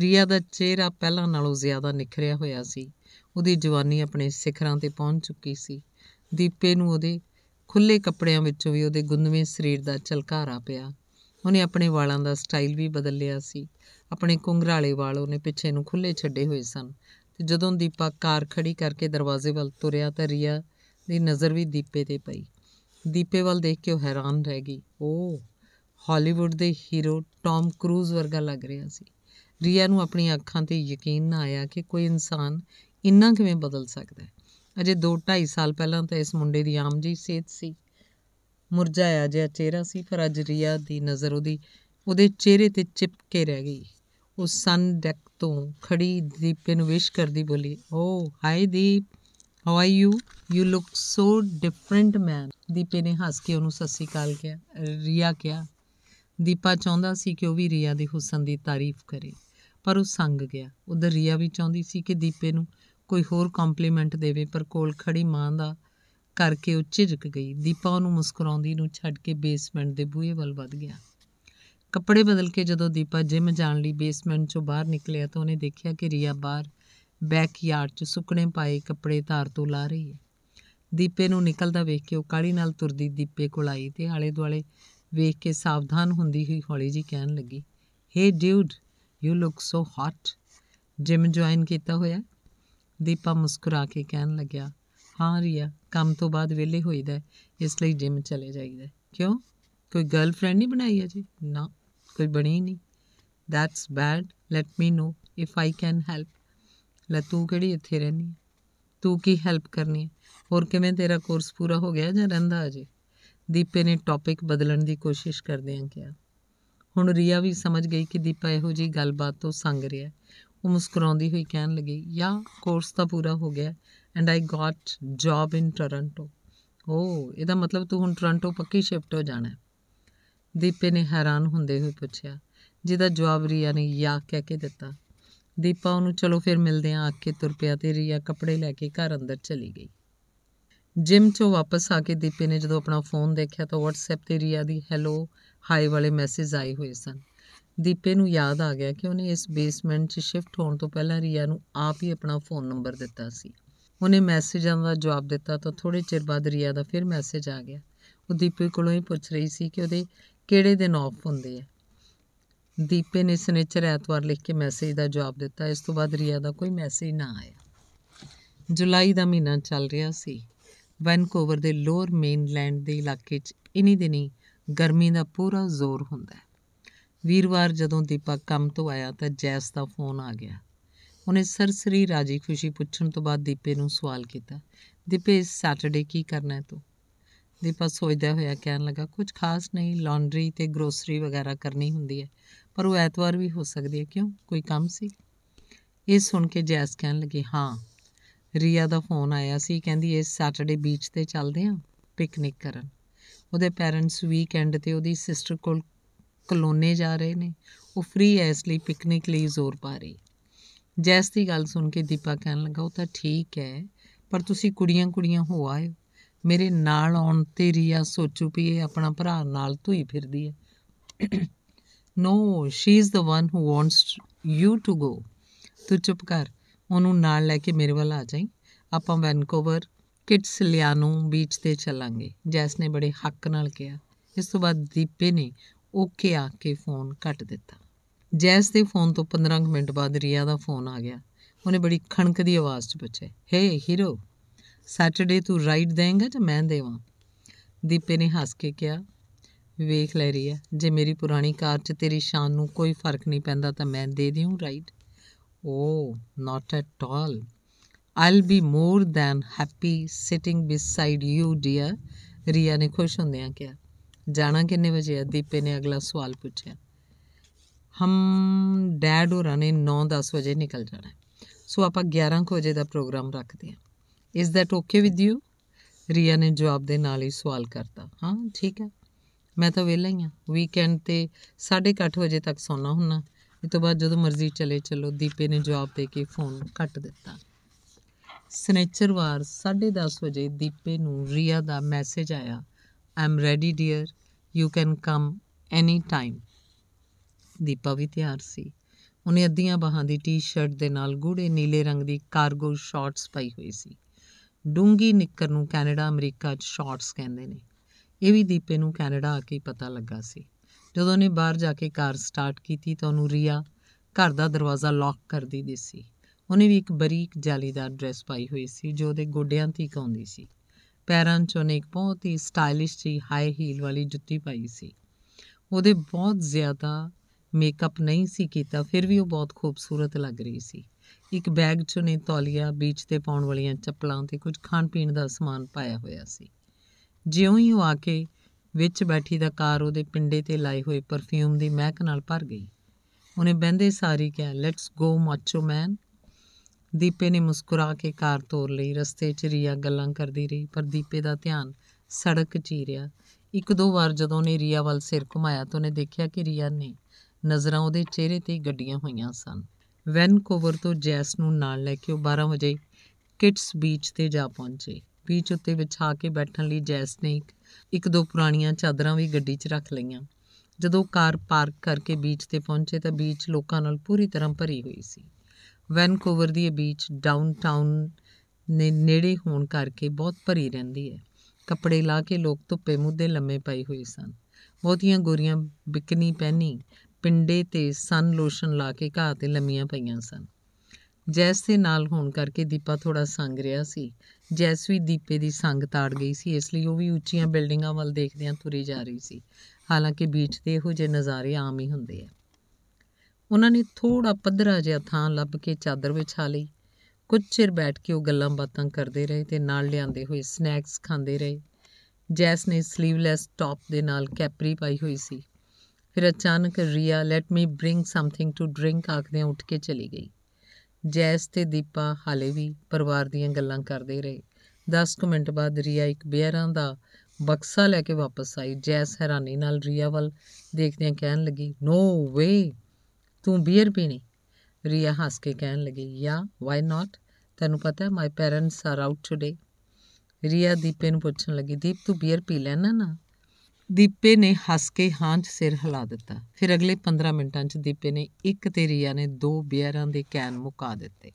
ਰੀਆ ਦਾ ਚਿਹਰਾ ਪਹਿਲਾਂ ਨਾਲੋਂ ਜ਼ਿਆਦਾ ਨਿਖਰਿਆ ਹੋਇਆ ਸੀ ਉਹਦੀ ਜਵਾਨੀ ਆਪਣੇ ਸਿਖਰਾਂ ਤੇ ਪਹੁੰਚ ਚੁੱਕੀ ਸੀ ਦੀਪੇ ਨੂੰ ਉਹਦੇ ਖੁੱਲੇ ਕੱਪੜਿਆਂ ਵਿੱਚੋਂ ਵੀ ਉਹਦੇ ਗੁੰਦਵੇਂ ਸਰੀਰ ਦਾ ਝਲਕਾਰਾ ਪਿਆ ਉਹਨੇ ਆਪਣੇ ਵਾਲਾਂ ਦਾ ਸਟਾਈਲ ਵੀ ਬਦਲ ਲਿਆ ਸੀ ਆਪਣੇ ਕੁੰਗਰਾਲੇ ਵਾਲ ਉਹਨੇ ਪਿੱਛੇ ਨੂੰ ਖੁੱਲੇ ਛੱਡੇ ਹੋਏ ਸਨ ਤੇ ਜਦੋਂ ਦੀਪਾ ਕਾਰ ਖੜੀ ਕਰਕੇ ਦਰਵਾਜ਼ੇ ਵੱਲ ਤੁਰਿਆ ਤਾਂ ਰੀਆ ਦੀ ਨਜ਼ਰ ਵੀ ਦੀਪੇ ਤੇ ਪਈ ਦੀਪੇ ਵੱਲ ਦੇਖ ਕੇ ਉਹ ਹੈਰਾਨ ਰਹਿ ਗਈ ਓ ਹਾਲੀਵੁੱਡ ਦੇ ਹੀਰੋ ਟੌਮ ਕਰੂਜ਼ ਵਰਗਾ ਲੱਗ ਰਿਹਾ ਸੀ ਰੀਆ ਨੂੰ ਆਪਣੀਆਂ ਅੱਖਾਂ ਤੇ ਯਕੀਨ ਨਾ ਆਇਆ ਕਿ ਕੋਈ ਇਨਸਾਨ ਇੰਨਾ ਕਿਵੇਂ ਬਦਲ ਸਕਦਾ ਹੈ ਅਜੇ 2-2.5 ਸਾਲ ਪਹਿਲਾਂ ਤਾਂ ਇਸ ਮੁੰਡੇ ਦੀ ਆਮ ਜੀ ਸਿਹਤ ਸੀ ਮੁਰਝਾਇਆ ਜਿਹਾ ਚਿਹਰਾ ਸੀ ਪਰ ਅੱਜ ਰੀਆ ਦੀ ਨਜ਼ਰ ਉਹਦੀ ਉਹਦੇ ਚਿਹਰੇ ਤੇ ਚਿਪਕੇ ਰਹਿ ਗਈ ਉਹ ਸਨ ਡੈਕ ਤੋਂ ਖੜੀ ਦੀਪੇ ਨੂੰ ਵਿਸ਼ ਕਰਦੀ ਬੋਲੀ oh hi Deep how are you you look so different man ਦੀਪੇ ਨੇ ਹੱਸ ਕੇ ਉਹਨੂੰ ਸਤਿ ਸ੍ਰੀ ਅਕਾਲ ਕਿਹਾ ਰੀਆ ਕਿਹਾ ਦੀਪਾ ਚਾਹੁੰਦਾ ਸੀ ਕਿ ਉਹ ਵੀ ਰੀਆ ਦੇ ਹੁਸਨ ਦੀ ਤਾਰੀਫ ਕਰੇ ਪਰ ਉਹ ਸੰਗ ਗਿਆ ਉਧਰ ਰੀਆ ਵੀ ਚਾਹੁੰਦੀ ਸੀ ਕਿ ਦੀਪੇ ਨੂੰ ਕੋਈ ਹੋਰ ਕੰਪਲੀਮੈਂਟ ਦੇਵੇ ਪਰ ਕੋਲ ਖੜੀ ਮਾਂ ਦਾ ਕਰਕੇ ਉਹ ਝਿਜਕ ਗਈ ਦੀਪਾ ਉਹਨੂੰ ਮੁਸਕਰਾਉਂਦੀ ਨੂੰ ਛੱਡ ਕੇ ਬੇਸਮੈਂਟ ਦੇ ਬੂਹੇ ਵੱਲ ਵੱਧ ਗਿਆ ਕੱਪੜੇ ਬਦਲ ਕੇ ਜਦੋਂ ਦੀਪਾ ਜਿਮ ਜਾਣ ਲਈ ਬੇਸਮੈਂਟ ਚੋਂ ਬਾਹਰ ਨਿਕਲਿਆ ਤਾਂ ਉਹਨੇ ਦੇਖਿਆ ਕਿ ਰੀਆ ਬਾਹਰ ਬੈਕਯਾਰਡ 'ਚ ਸੁੱਕਣੇ ਪਾਏ ਕੱਪੜੇ ਧਾਰ ਤੋਂ ਲਾ ਰਹੀ ਹੈ ਦੀਪੇ ਨੂੰ ਨਿਕਲਦਾ ਵੇਖ ਕੇ ਉਹ ਕਾਲੀ ਨਾਲ ਤੁਰਦੀ ਦੀਪੇ ਕੋਲ ਆਈ ਤੇ ਹਾਲੇ ਦੁਆਲੇ ਵੇਖ ਕੇ ਸਾਵਧਾਨ ਹੁੰਦੀ ਹੋਈ ਹੌਲੀ ਜੀ ਕਹਿਣ ਲੱਗੀ hey dude you look so hot gym join ਕੀਤਾ ਹੋਇਆ ਦੀਪਾ ਮੁਸਕਰਾ ਕੇ ਕਹਿਣ ਲੱਗਿਆ ਹਾਂ ਰੀਆ ਕੰਮ ਤੋਂ ਬਾਅਦ ਵਿਹਲੇ ਹੋਈਦਾ ਇਸ ਲਈ ਜਿਮ ਚਲੇ ਜਾਈਦਾ ਕਿਉਂ ਕੋਈ ਗਰਲਫ੍ਰੈਂਡ ਨਹੀਂ ਬਣਾਈ ਹੈ ਜੀ ਨਾ ਕੋਈ ਬਣੀ ਨਹੀਂ that's bad let me know if I can help ਲੈ ਤੂੰ ਕਿਹੜੀ ਇੱਥੇ ਰਹਿਣੀ ਤੂੰ ਕੀ ਹੈਲਪ ਕਰਨੀ ਹੈ ਹੋਰ ਕਿਵੇਂ ਤੇਰਾ ਕੋਰਸ ਪੂਰਾ ਹੋ ਗਿਆ ਜਾਂ ਰਹਿੰਦਾ ਅਜੇ ਦੀਪੇ ਨੇ ਟੌਪਿਕ ਬਦਲਣ ਦੀ ਕੋਸ਼ਿਸ਼ ਕਰਦਿਆਂ ਕਿਹਾ ਹੁਣ ਰੀਆ ਵੀ ਸਮਝ ਗਈ ਕਿ ਦੀਪਾ ਇਹੋ ਜੀ ਗੱਲਬਾਤ ਤੋਂ ਸੰਗ ਰਿਹਾ ਉਹ ਮੁਸਕਰਾਉਂਦੀ ਹੋਈ ਕਹਿਣ ਲੱਗੀ ਯਾ ਕੋਰਸ ਤਾਂ ਪੂਰਾ ਹੋ ਗਿਆ and I got job in Toronto oh ਇਹਦਾ ਮਤਲਬ ਤੂੰ ਹੁਣ ਟੋਰਾਂਟੋ ਪੱਕੀ ਸ਼ਿਫਟ ਹੋ ਜਾਣਾ ਹੈ ਦੀਪੇ ਨੇ ਹੈਰਾਨ ਹੁੰਦੇ ਹੋਏ ਪੁੱਛਿਆ ਜਿਹਦਾ ਜਵਾਬ ਰੀਆ ਨੇ ਯਾ ਕਹਿ ਕੇ ਦਿੱਤਾ ਦੀਪਾ ਉਹਨੂੰ ਚਲੋ ਫਿਰ ਮਿਲਦੇ ਆਂ ਆਕੇ ਤੁਰ ਪਿਆ ਤੇ ਰੀਆ ਕੱਪੜੇ ਲੈ ਕੇ ਘਰ ਅੰਦਰ ਚਲੀ ਗਈ ਜਿਮ ਚੋਂ ਵਾਪਸ ਆ ਕੇ ਦੀਪੇ ਨੇ ਜਦੋਂ ਆਪਣਾ ਫੋਨ ਦੇਖਿਆ ਤਾਂ WhatsApp ਤੇ ਰੀਆ ਦੀ ਹੈਲੋ ਹਾਈ ਵਾਲੇ ਮੈਸੇਜ ਆਏ ਹੋਏ ਸਨ ਦੀਪੇ ਨੂੰ ਯਾਦ ਆ ਗਿਆ ਕਿ ਉਹਨੇ ਇਸ ਬੇਸਮੈਂਟ 'ਚ ਸ਼ਿਫਟ ਹੋਣ ਤੋਂ ਪਹਿਲਾਂ ਰੀਆ ਨੂੰ ਆਪ ਹੀ ਆਪਣਾ ਫੋਨ ਨੰਬਰ ਦਿੱਤਾ ਸੀ ਉਹਨੇ ਮੈਸੇਜਾਂ ਦਾ ਜਵਾਬ ਦਿੱਤਾ ਤਾਂ ਥੋੜੇ ਚਿਰ ਬਾਅਦ ਰੀਆ ਦਾ ਫਿਰ ਮੈਸੇਜ ਆ ਗਿਆ ਉਹ ਦੀਪੇ ਕੋਲੋਂ ਹੀ ਪੁੱਛ ਰਹੀ ਸੀ ਕਿ ਉਹਦੇ ਕਿਹੜੇ ਦਿਨ ਆਫ ਹੁੰਦੇ ਆ ਦੀਪੇ ਨੇ ਸਨੇਚਰ ਐਤਵਾਰ ਲਿਖ ਕੇ ਮੈਸੇਜ ਦਾ ਜਵਾਬ ਦਿੱਤਾ ਇਸ ਤੋਂ ਬਾਅਦ ਰੀਆ ਦਾ ਕੋਈ ਮੈਸੇਜ ਨਾ ਆਇਆ ਜੁਲਾਈ ਦਾ ਮਹੀਨਾ ਚੱਲ ਰਿਹਾ ਸੀ ਵੈਨਕੂਵਰ ਦੇ ਲੋਅਰ ਮੇਨਲੈਂਡ ਦੇ ਇਲਾਕੇ 'ਚ ਇਨੀ ਦਿਨੀ ਗਰਮੀ ਦਾ ਪੂਰਾ ਜ਼ੋਰ ਹੁੰਦਾ ਹੈ ਵੀਰਵਾਰ ਜਦੋਂ ਦੀਪਕ ਕੰਮ ਤੋਂ ਆਇਆ ਤਾਂ ਜੈਸ ਦਾ ਫੋਨ ਆ ਗਿਆ ਉਹਨੇ ਸਰਸਰੀ ਰਾਜੀ ਖੁਸ਼ੀ ਪੁੱਛਣ ਤੋਂ ਬਾਅਦ ਦੀਪੇ ਨੂੰ ਸਵਾਲ ਕੀਤਾ ਦੀਪੇ ਇਸ ਸੈਟਰਡੇ ਕੀ ਕਰਨਾ ਹੈ ਤੂੰ ਦੀਪਾ ਸੋਚਦਾ ਹੋਇਆ ਕਹਿਣ ਲੱਗਾ ਕੁਝ ਖਾਸ ਨਹੀਂ ਲਾਂਡਰੀ ਤੇ ਗਰੋਸਰੀ ਵਗੈਰਾ ਕਰਨੀ ਹੁੰਦੀ ਹੈ ਪਰ ਉਹ ਐਤਵਾਰ ਵੀ ਹੋ ਸਕਦੀ ਹੈ ਕਿਉਂ ਕੋਈ ਕੰਮ ਸੀ ਇਹ ਸੁਣ ਕੇ ਜੈਸ ਕਹਿਣ ਲੱਗੀ ਹਾਂ ਰੀਆ ਦਾ ਫੋਨ ਆਇਆ ਸੀ ਕਹਿੰਦੀ ਇਸ ਸੈਟਰਡੇ ਬੀਚ ਤੇ ਚੱਲਦੇ ਹਾਂ ਪਿਕਨਿਕ ਕਰਨ ਉਹਦੇ ਪੇਰੈਂਟਸ ਵੀਕਐਂਡ ਤੇ ਉਹਦੀ ਸਿਸਟਰ ਕੋਲ ਕਲੋਨੇ ਜਾ ਰਹੇ ਨੇ ਉਹ ਫ੍ਰੀ ਹੈ ਇਸ ਲਈ ਪਿਕਨਿਕ ਲਈ ਜ਼ੋਰ ਪਾ ਰਹੀ ਜੈਸ ਦੀ ਗੱਲ ਸੁਣ ਕੇ ਦੀਪਾ ਕਹਿਣ ਲੱਗਾ ਉਹ ਤਾਂ ਠੀਕ ਹੈ ਪਰ ਤੁਸੀਂ ਕੁੜੀਆਂ ਕੁੜੀਆਂ ਹੋ ਆਏ ਮੇਰੇ ਨਾਲ ਆਉਣ ਤੇ ਰੀਆ ਸੋਚੂ ਵੀ ਇਹ ਆਪਣਾ ਭਰਾ ਨਾਲ ਧੂਈ ਫਿਰਦੀ ਹੈ no she is the one who wants you to go ਤੂੰ ਚੁੱਪ ਕਰ ਉਹਨੂੰ ਨਾਲ ਲੈ ਕੇ ਮੇਰੇ ਵੱਲ ਆ ਜਾਈਂ ਆਪਾਂ ਵੈਨਕੂਵਰ ਕਿਟਸ ਲਿਆਨੋ ਬੀਚ ਤੇ ਚੱਲਾਂਗੇ ਜੈਸ ਨੇ ਬੜੇ ਹੱਕ ਨਾਲ ਕਿਹਾ ਇਸ ਤੋਂ ਬਾਅਦ ਦੀਪੇ ਨੇ ਓਕੇ ਆ ਕੇ ਫੋਨ ਕੱਟ ਦਿੱਤਾ ਜੈਸ ਦੇ ਫੋਨ ਤੋਂ 15 ਮਿੰਟ ਬਾਅਦ ਰੀਆ ਦਾ ਫੋਨ ਆ ਗਿਆ ਉਹਨੇ ਬੜੀ ਖਣਕ ਦੀ ਆਵਾਜ਼ 'ਚ ਪੁੱਛਿਆ ਹੇ ਹੀਰੋ ਸੈਟਰਡੇ ਤੂੰ ਰਾਈਡ ਦੇਂਗਾ ਜਾਂ ਮੈਂ ਦੇਵਾਂ ਦੀਪੇ ਨੇ ਹੱਸ ਕੇ ਕਿਹਾ ਵੇਖ ਲੈ ਰੀਆ ਜੇ ਮੇਰੀ ਪੁਰਾਣੀ ਕਾਰ 'ਚ ਤੇਰੀ ਸ਼ਾਨ ਨੂੰ ਕੋਈ ਫਰਕ ਨਹੀਂ ਪੈਂਦਾ ਤਾਂ ਮੈਂ ਦੇ ਦਿਆਂ ride oh not at all I'll be more than happy sitting beside you dear Riya ਨੇ ਖੁਸ਼ ਹੁੰਦਿਆਂ ਕਿਹਾ ਜਾਣਾ ਕਿੰਨੇ ਵਜੇ ਹੈ ਦੀਪੇ ਨੇ ਅਗਲਾ ਸਵਾਲ ਪੁੱਛਿਆ ਹਮ ਡੈਡ ਹੋਰਾਂ ਨੇ 9-10 ਵਜੇ ਨਿਕਲ ਜਾਣਾ ਸੋ ਆਪਾਂ 11:00 ਵਜੇ ਦਾ ਪ੍ਰੋਗਰਾਮ ਰੱਖਦੇ ਹਾਂ is that okay with you Riya ਨੇ ਜਵਾਬ ਦੇ ਨਾਲ ਹੀ ਸਵਾਲ ਕਰਤਾ ਹਾਂ ਠੀਕ ਹੈ ਮੈਂ ਤਾਂ ਵਿਹਲਾ ਹੀ ਆ ਵੀਕਐਂਡ ਤੇ 8:30 ਵਜੇ ਤੱਕ ਸੌਣਾ ਹੁੰਨਾ ਇਸ ਤੋਂ ਬਾਅਦ ਜਦੋਂ ਮਰਜ਼ੀ ਚਲੇ ਚਲੋ ਦੀਪੇ ਨੇ ਜਵਾਬ ਦੇ ਕੇ ਫੋਨ ਕੱਟ ਦਿੱਤਾ ਸਨੇਚਰਵਾਰ 10:30 ਵਜੇ ਦੀਪੇ ਨੂੰ ਰੀਆ ਦਾ ਮੈਸੇਜ ਆਇਆ I'm ready dear you can come any time Deepa ਵੀ ਤਿਆਰ ਸੀ ਉਹਨੇ ਅੱਧੀਆਂ ਬਾਹਾਂ ਦੀ ਟੀ-ਸ਼ਰਟ ਦੇ ਨਾਲ ਗੂੜੇ ਨੀਲੇ ਰੰਗ ਦੀ ਕਾਰਗੋ ਸ਼ਾਰਟਸ ਪਾਈ ਹੋਈ ਸੀ ਡੂੰਗੀ ਨਿੱਕਰ ਨੂੰ ਕੈਨੇਡਾ ਅਮਰੀਕਾ 'ਚ ਸ਼ਾਰਟਸ ਕਹਿੰਦੇ ਨੇ ਇਹ ਵੀ ਦੀਪੇ ਨੂੰ ਕੈਨੇਡਾ ਆ ਕੇ ਪਤਾ ਲੱਗਾ ਸੀ ਜਦੋਂ ਉਹਨੇ ਬਾਹਰ ਜਾ ਕੇ ਕਾਰ ਸਟਾਰਟ ਕੀਤੀ ਤਾਂ ਉਹਨੂੰ ਰੀਆ ਘਰ ਦਾ ਦਰਵਾਜ਼ਾ ਲੌਕ ਕਰਦੀ ਦਿਸੀ ਉਹਨੇ ਵੀ ਇੱਕ ਬਰੀਕ ਜਾਲੀਦਾਰ ਡਰੈਸ ਪਾਈ ਹੋਈ ਸੀ ਜੋ ਉਹਦੇ ਗੋਡਿਆਂ ਤੀਕ ਆਉਂਦੀ ਸੀ ਪੈਰਾਂ 'ਚ ਉਹਨੇ ਇੱਕ ਬਹੁਤ ਹੀ ਸਟਾਈਲਿਸ਼ ਜੀ ਹਾਈ ਹੀਲ ਵਾਲੀ ਜੁੱਤੀ ਪਾਈ ਸੀ ਉਹਦੇ ਬਹੁਤ ਜ਼ਿਆਦਾ ਮੇਕਅਪ ਨਹੀਂ ਸੀ ਕੀਤਾ ਫਿਰ ਵੀ ਉਹ ਬਹੁਤ ਖੂਬਸੂਰਤ ਲੱਗ ਰਹੀ ਸੀ ਇੱਕ ਬੈਗ 'ਚ ਉਹਨੇ ਤੌਲੀਆ ਬੀਚ ਤੇ ਪਾਉਣ ਵਾਲੀਆਂ ਚੱਪਲਾਂ ਤੇ ਕੁਝ ਖਾਣ ਪੀਣ ਦਾ ਸਮਾਨ ਪਾਇਆ ਹੋਇਆ ਸੀ ਜਿਉਂ ਹੀ ਉਹ ਆ ਕੇ ਵਿੱਚ ਬੈਠੀ ਦਾ ਕਾਰ ਉਹਦੇ ਪਿੰਡੇ ਤੇ ਲਾਏ ਹੋਏ ਪਰਫਿਊਮ ਦੀ ਮਹਿਕ ਨਾਲ ਭਰ ਗਈ ਉਹਨੇ ਬੰਦੇ ਸਾਰੀ ਕਿਹਾ ਲੈਟਸ ਗੋ ਮਾਚੋ ਮੈਨ ਦੀਪੇ ਨੇ ਮੁਸਕਰਾ ਕੇ ਕਾਰ ਤੋਰ ਲਈ ਰਸਤੇ 'ਚ ਰੀਆ ਗੱਲਾਂ ਕਰਦੀ ਰਹੀ ਪਰ ਦੀਪੇ ਦਾ ਧਿਆਨ ਸੜਕ 'ਚ ਹੀ ਰਿਹਾ ਇੱਕ ਦੋ ਵਾਰ ਜਦੋਂ ਨੇ ਰੀਆ ਵੱਲ ਸਿਰ ਘੁਮਾਇਆ ਤਾਂ ਉਹਨੇ ਦੇਖਿਆ ਕਿ ਰੀਆ ਨੇ ਨਜ਼ਰਾਂ ਉਹਦੇ ਚਿਹਰੇ ਤੇ ਗੱਡੀਆਂ ਹੋਈਆਂ ਸਨ ਵੈਨਕੂਵਰ ਤੋਂ ਜੈਸ ਨੂੰ ਨਾਲ ਲੈ ਕੇ ਉਹ 12 ਵਜੇ ਕਿਡਸ ਬੀਚ ਤੇ ਜਾ ਪਹੁੰਚੇ ਬੀਚ ਉੱਤੇ ਵਿਛਾ ਕੇ ਬੈਠਣ ਲਈ ਜੈਸ ਨੇ ਇੱਕ ਇੱਕ ਦੋ ਪੁਰਾਣੀਆਂ ਚਾਦਰਾਂ ਵੀ ਗੱਡੀ 'ਚ ਰੱਖ ਲਈਆਂ ਜਦੋਂ ਕਾਰ ਪਾਰਕ ਕਰਕੇ ਬੀਚ ਤੇ ਪਹੁੰਚੇ ਤਾਂ ਬੀਚ ਲੋਕਾਂ ਨਾਲ ਪੂਰੀ ਤਰ੍ਹਾਂ ਭਰੀ ਹੋਈ ਸੀ ਵੈਨਕੂਵਰ ਦੀ ਇਹ ਬੀਚ ਡਾਊਨਟਾਊਨ ਨੇ ਨੇੜੇ ਹੋਣ ਕਰਕੇ ਬਹੁਤ ਭਰੀ ਰਹਿੰਦੀ ਹੈ ਕੱਪੜੇ ਲਾ ਕੇ ਲੋਕ ਧੁੱਪੇ ਮੁੱਦੇ ਲੰਮੇ ਪਾਈ ਹੋਏ ਸਨ ਬਹੁਤੀਆਂ ਗੋਰੀਆਂ ਬਿਕਨੀ ਪਹਿਨੀ ਪਿੰਡੇ ਤੇ ਸਨ ਲੋਸ਼ਨ ਲਾ ਕੇ ਘਾਹ ਤੇ ਲੰਮੀਆਂ ਪਈਆਂ ਸਨ ਜੈਸ ਦੇ ਨਾਲ ਹੋਣ ਕਰਕੇ ਦੀਪਾ ਥੋੜਾ ਸੰਗ ਰਿਹਾ ਸੀ ਜੈਸ ਵੀ ਦੀਪੇ ਦੀ ਸੰਗ ਤਾੜ ਗਈ ਸੀ ਇਸ ਲਈ ਉਹ ਵੀ ਉੱਚੀਆਂ ਬਿਲਡਿੰਗਾਂ ਵੱਲ ਦੇਖਦਿਆਂ ਤੁਰੀ ਜਾ ਰਹੀ ਸੀ ਹਾਲਾਂਕਿ ਬੀਚ ਤੇ ਇਹੋ ਜਿਹੇ ਨਜ਼ਾਰੇ ਆਮ ਹੀ ਹੁੰਦੇ ਆ ਉਹਨਾਂ ਨੇ ਥੋੜਾ ਪੱਧਰਾ ਜਿਹਾ ਥਾਂ ਲੱਭ ਕੇ ਚਾਦਰ ਵਿਛਾ ਲਈ ਕੁਝ ਚਿਰ ਬੈਠ ਕੇ ਉਹ ਗੱਲਾਂ ਬਾਤਾਂ ਕਰਦੇ ਰਹੇ ਤੇ ਨਾਲ ਲਿਆਂਦੇ ਹੋਏ ਸਨੈਕਸ ਖਾਂਦੇ ਰਹੇ ਜੈਸ ਨੇ 슬ੀਵਲੈਸ ਟੌਪ ਦੇ ਨਾਲ ਕੈਪਰੀ ਪਾਈ ਹੋਈ ਸੀ ਫਿਰ ਅਚਾਨਕ Riya let me bring something to drink ਆਖਦੇ ਉੱਠ ਕੇ ਚਲੀ ਗਈ ਜੈਸ ਤੇ ਦੀਪਾ ਹਾਲੇ ਵੀ ਪਰਿਵਾਰ ਦੀਆਂ ਗੱਲਾਂ ਕਰਦੇ ਰਹੇ 10 ਮਿੰਟ ਬਾਅਦ ਰੀਆ ਇੱਕ ਬੇਰਾਂ ਦਾ ਬਕਸਾ ਲੈ ਕੇ ਵਾਪਸ ਆਈ ਜੈਸ ਹੈਰਾਨੀ ਨਾਲ ਰੀਆ ਵੱਲ ਦੇਖਦਿਆਂ ਕਹਿਣ ਲੱਗੀ ਨੋ ਵੇ ਤੂੰ ਬੀਅਰ ਪੀਣੀ ਰੀਆ ਹੱਸ ਕੇ ਕਹਿਣ ਲੱਗੀ ਯਾ ਵਾਈ ਨਾਟ ਤੈਨੂੰ ਪਤਾ ਹੈ my parents are out today Riya ਦੀਪੇ ਨੂੰ ਪੁੱਛਣ ਲੱਗੀ ਦੀਪ ਤੂੰ ਬੀਅਰ ਪੀ ਲੈਣਾ ਨਾ ਦੀਪੇ ਨੇ ਹੱਸ ਕੇ ਹਾਂ 'ਚ ਸਿਰ ਹਿਲਾ ਦਿੱਤਾ ਫਿਰ ਅਗਲੇ 15 ਮਿੰਟਾਂ 'ਚ ਦੀਪੇ ਨੇ ਇੱਕ ਤੇ ਰੀਆ ਨੇ ਦੋ ਬੀਅਰਾਂ ਦੇ ਕੈਨ ਮੁਕਾ ਦਿੱਤੇ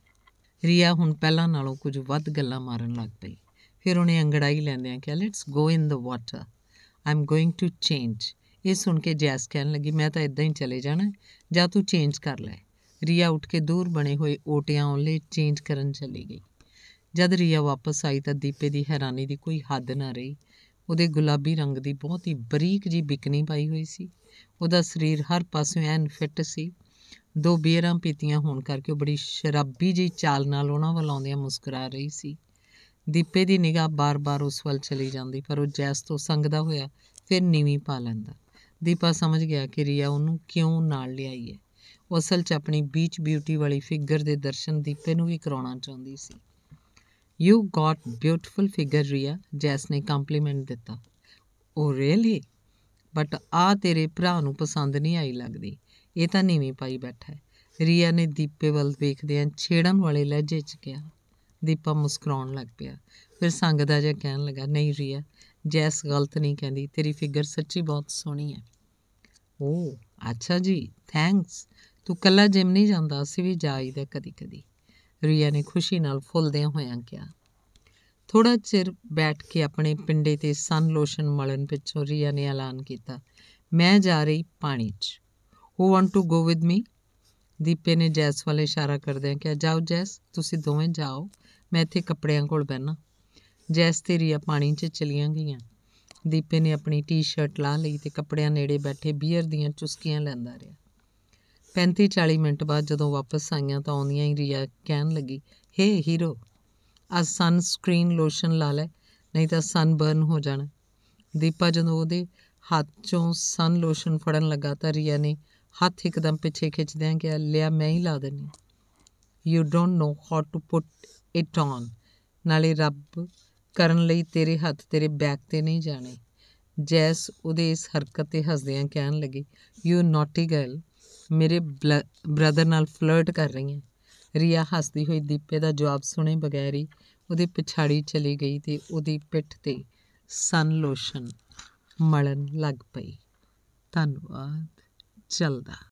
ਰੀਆ ਹੁਣ ਪਹਿਲਾਂ ਨਾਲੋਂ ਕੁਝ ਵੱਧ ਗੱਲਾਂ ਮਾਰਨ ਲੱਗ ਪਈ ਫਿਰ ਉਹਨੇ ਅੰਗੜਾਈ ਲੈਂਦਿਆਂ ਕਿਹਾ let's go in the water I'm going to change ਇਹ ਸੁਣ ਕੇ ਜੈਸ ਕਹਿਣ ਲੱਗੀ ਮੈਂ ਤਾਂ ਇਦਾਂ ਹੀ ਚਲੇ ਜਾਣਾ ਜਾਂ ਤੂੰ ਚੇਂਜ ਕਰ ਲੈ ਰੀਆ ਉੱਠ ਕੇ ਦੂਰ ਬਣੇ ਹੋਏ ਓਟਿਆਂ ਉਲੇ ਚੇਂਜ ਕਰਨ ਚਲੀ ਗਈ ਜਦ ਰੀਆ ਵਾਪਸ ਆਈ ਤਾਂ ਦੀਪੇ ਦੀ ਹੈਰਾਨੀ ਦੀ ਕੋਈ ਹੱਦ ਨਾ ਰਹੀ ਉਹਦੇ ਗੁਲਾਬੀ ਰੰਗ ਦੀ ਬਹੁਤ ਹੀ ਬਰੀਕ ਜੀ ਬਿਕਨੀ ਪਾਈ ਹੋਈ ਸੀ ਉਹਦਾ ਸਰੀਰ ਹਰ ਪਾਸਿਓਂ ਐਨ ਫਿੱਟ ਸੀ ਦੋ ਬੀਅਰਾਂ ਪੀਤੀਆਂ ਹੋਣ ਕਰਕੇ ਉਹ ਬੜੀ ਸ਼ਰਾਬੀ ਜਿਹੀ ਚਾਲ ਨਾਲ ਉਹਨਾਂ ਵੱਲ ਆਉਂਦਿਆਂ ਮੁਸਕਰਾ ਰਹੀ ਸੀ ਦੀਪੇ ਦੀ ਨਿਗਾਹ ਬਾਰ-ਬਾਰ ਉਸ ਵੱਲ ਚਲੀ ਜਾਂਦੀ ਪਰ ਉਹ ਜੈਸ ਤੋਂ ਸੰਗਦਾ ਹੋਇਆ ਫਿਰ ਨੀਵੀਂ ਪਾ ਲੈਂਦਾ ਦੀਪਾ ਸਮਝ ਗਿਆ ਕਿ ਰੀਆ ਉਹਨੂੰ ਕਿਉਂ ਨਾਲ ਲਿਆਈ ਹੈ ਉਹ ਅਸਲ 'ਚ ਆਪਣੀ ਬੀਚ ਬਿਊਟੀ ਵਾਲੀ ਫਿਗਰ ਦੇ ਦਰਸ਼ਨ ਦੀਪੇ ਨੂੰ ਵੀ ਕਰਾਉਣਾ ਚਾਹੁੰਦੀ ਸੀ you got beautiful figure Riya Jass ਨੇ ਕੰਪਲੀਮੈਂਟ ਦਿੱਤਾ ਉਹ ਰੀਅਲੀ ਬਟ ਆ ਤੇਰੇ ਭਰਾ ਨੂੰ ਪਸੰਦ ਨਹੀਂ ਆਈ ਲੱਗਦੀ ਇਹ ਤਾਂ ਨੀਵੀਂ ਪਾਈ ਬੈਠਾ ਹੈ ਰੀਆ ਨੇ ਦੀਪੇ ਵੱਲ ਵੇਖਦਿਆਂ ਛੇੜਨ ਵਾਲੇ ਲਹਿਜੇ 'ਚ ਕਿਹਾ ਦੀਪਾ ਮੁਸਕਰਾਉਣ ਲੱਗ ਪਿਆ ਫਿਰ ਸੰਗਦਾ ਜਿਹਾ ਕਹਿਣ ਲੱਗਾ ਨਹੀਂ ਰੀਆ ਜੈਸ ਗਲਤ ਨਹੀਂ ਕਹਿੰਦੀ ਤੇਰੀ ਫਿਗਰ ਸੱਚੀ ਬਹੁਤ ਸੋਹਣੀ ਹੈ ਓ ਅੱਛਾ ਜੀ ਥੈਂਕਸ ਤੂੰ ਕੱਲਾ ਜਿਮ ਨਹੀਂ ਜਾਂਦਾ ਅਸੀਂ ਵੀ ਜਾਈਦਾ ਕਦੀ ਕਦੀ ਰੀਆ ਨੇ ਖੁਸ਼ੀ ਨਾਲ ਫੁੱਲਦਿਆਂ ਹੋਇਆਂ ਕਿਹਾ ਥੋੜਾ ਚਿਰ ਬੈਠ ਕੇ ਆਪਣੇ ਪਿੰਡੇ ਤੇ ਸਨ ਲੋਸ਼ਨ ਮਲਣ ਪਿੱਛੋਂ ਰੀਆ ਨੇ ਐਲਾਨ ਕੀਤਾ ਮੈਂ ਜਾ ਰਹੀ ਪਾਣੀ 'ਚ who want to go with me ਦੀਪੇ ਨੇ ਜੈਸ ਵੱਲ ਇਸ਼ਾਰਾ ਕਰਦੇ ਕਿ ਜਾਓ ਜੈਸ ਤੁਸੀਂ ਦੋਵੇਂ ਜਾਓ ਮੈਂ ਇੱਥੇ ਕੱਪੜਿਆਂ ਕੋਲ ਬਹਿਣਾ ਜੈਸ ਤੇ ਰੀਆ ਪਾਣੀ 'ਚ ਚਲੀਆਂ ਗਈਆਂ ਦੀਪੇ ਨੇ ਆਪਣੀ ਟੀ-ਸ਼ਰਟ ਲਾ ਲਈ ਤੇ ਕੱਪੜਿਆਂ ਨੇੜੇ ਬੈਠੇ ਬੀਅਰ ਦੀਆਂ ਚੁਸਕੀਆਂ ਲੈਂਦਾ ਰਿਹਾ 35-40 ਮਿੰਟ ਬਾਅਦ ਜਦੋਂ ਵਾਪਸ ਆਈਆਂ ਤਾਂ ਆਉਂਦੀਆਂ ਹੀ ਰੀਆ ਕਹਿਣ ਲੱਗੀ ਹੇ ਹੀਰੋ ਅੱਜ ਸਨਸਕ੍ਰੀਨ ਲੋਸ਼ਨ ਲਾ ਲੈ ਨਹੀਂ ਤਾਂ ਸਨਬਰਨ ਹੋ ਜਾਣਾ ਦੀਪਾ ਜਦੋਂ ਉਹਦੇ ਹੱਥ ਚੋਂ ਸਨ ਲੋਸ਼ਨ ਫੜਨ ਲੱਗਾ ਤਾਂ ਰੀਆ ਨੇ ਹੱਥ ਇੱਕਦਮ ਪਿੱਛੇ ਖਿੱਚਦਿਆਂ ਕਿਹਾ ਲਿਆ ਮੈਂ ਹੀ ਲਾ ਦਿੰਨੀ you don't know how to put it on ਨਾਲੇ ਰੱਬ ਕਰਨ ਲਈ ਤੇਰੇ ਹੱਥ ਤੇਰੇ ਬੈਕ ਤੇ ਨਹੀਂ ਜਾਣੇ ਜੈਸ ਉਹਦੇ ਇਸ ਹਰਕਤ ਤੇ ਹੱਸਦਿਆਂ ਕਹਿਣ ਲੱਗੀ ਯੂ ਨੌਟੀ ਗਰਲ ਮੇਰੇ ਬ੍ਰਦਰ ਨਾਲ ਫਲਰਟ ਕਰ ਰਹੀ ਹੈ ਰੀਆ ਹੱਸਦੀ ਹੋਈ ਦੀਪੇ ਦਾ ਜਵਾਬ ਸੁਣੇ ਬਗੈਰ ਹੀ ਉਹਦੇ ਪਿਛਾੜੀ ਚਲੀ ਗਈ ਤੇ ਉਹਦੀ ਪਿੱਠ ਤੇ ਸਨ ਲੋਸ਼ਨ ਮਲਣ ਲੱਗ ਪਈ ਧੰਨਵਾਦ ਚੱਲਦਾ